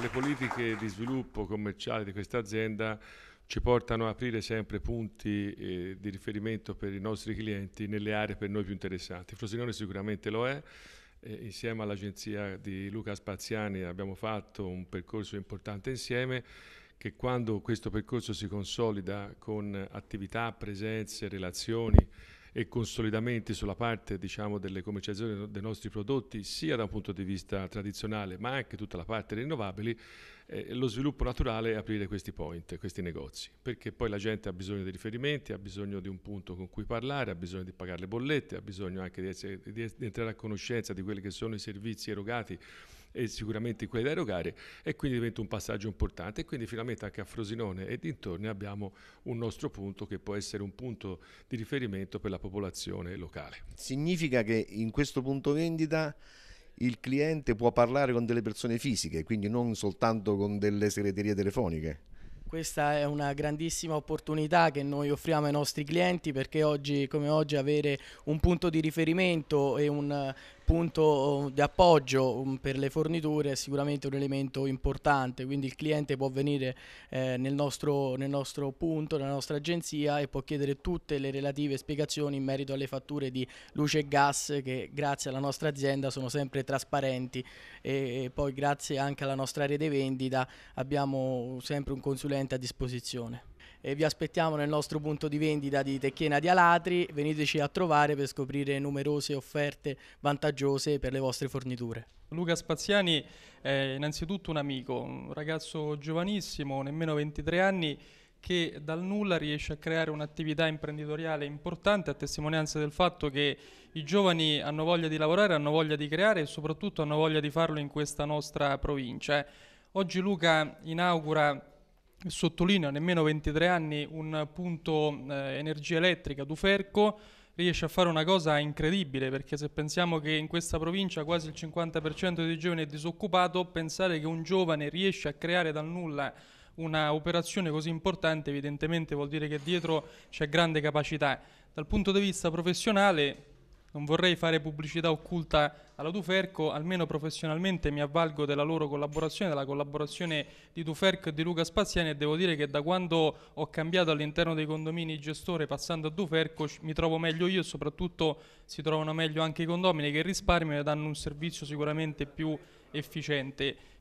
le politiche di sviluppo commerciale di questa azienda ci portano a aprire sempre punti eh, di riferimento per i nostri clienti nelle aree per noi più interessanti. Frosinone sicuramente lo è, eh, insieme all'agenzia di Luca Spaziani abbiamo fatto un percorso importante insieme che quando questo percorso si consolida con attività, presenze, relazioni, e consolidamenti sulla parte diciamo, delle commercializzazioni dei nostri prodotti, sia da un punto di vista tradizionale ma anche tutta la parte rinnovabili, eh, lo sviluppo naturale è aprire questi point, questi negozi, perché poi la gente ha bisogno di riferimenti, ha bisogno di un punto con cui parlare, ha bisogno di pagare le bollette, ha bisogno anche di, essere, di, di entrare a conoscenza di quelli che sono i servizi erogati e sicuramente quelli da erogare e quindi diventa un passaggio importante e quindi finalmente anche a Frosinone e dintorni abbiamo un nostro punto che può essere un punto di riferimento per la popolazione locale. Significa che in questo punto vendita il cliente può parlare con delle persone fisiche, quindi non soltanto con delle segreterie telefoniche. Questa è una grandissima opportunità che noi offriamo ai nostri clienti perché oggi come oggi avere un punto di riferimento e un punto eh, di appoggio mm, per le forniture è sicuramente un elemento importante, quindi il cliente può venire eh, nel, nostro, nel, nostro, punto, nella nostra agenzia e può chiedere tutte le relative spiegazioni in merito alle fatture di luce e gas che grazie alla nostra azienda sono sempre trasparenti e, e poi grazie anche alla nostra rete vendita abbiamo sempre un consulente a disposizione e vi aspettiamo nel nostro punto di vendita di Tecchena di Alatri, veniteci a trovare per scoprire numerose offerte vantaggiose per le vostre forniture. Luca Spaziani è innanzitutto un amico, un ragazzo giovanissimo, nemmeno 23 anni, che dal nulla riesce a creare un'attività imprenditoriale importante a testimonianza del fatto che i giovani hanno voglia di lavorare, hanno voglia di creare e soprattutto hanno voglia di farlo in questa nostra provincia. Oggi Luca inaugura sottolinea nemmeno 23 anni un punto eh, energia elettrica Duferco riesce a fare una cosa incredibile perché se pensiamo che in questa provincia quasi il 50% dei giovani è disoccupato, pensare che un giovane riesce a creare dal nulla una operazione così importante evidentemente vuol dire che dietro c'è grande capacità. Dal punto di vista professionale non vorrei fare pubblicità occulta alla Duferco, almeno professionalmente mi avvalgo della loro collaborazione, della collaborazione di Duferco e di Luca Spaziani e devo dire che da quando ho cambiato all'interno dei condomini gestore passando a Duferco mi trovo meglio io e soprattutto si trovano meglio anche i condomini che risparmiano e danno un servizio sicuramente più efficiente.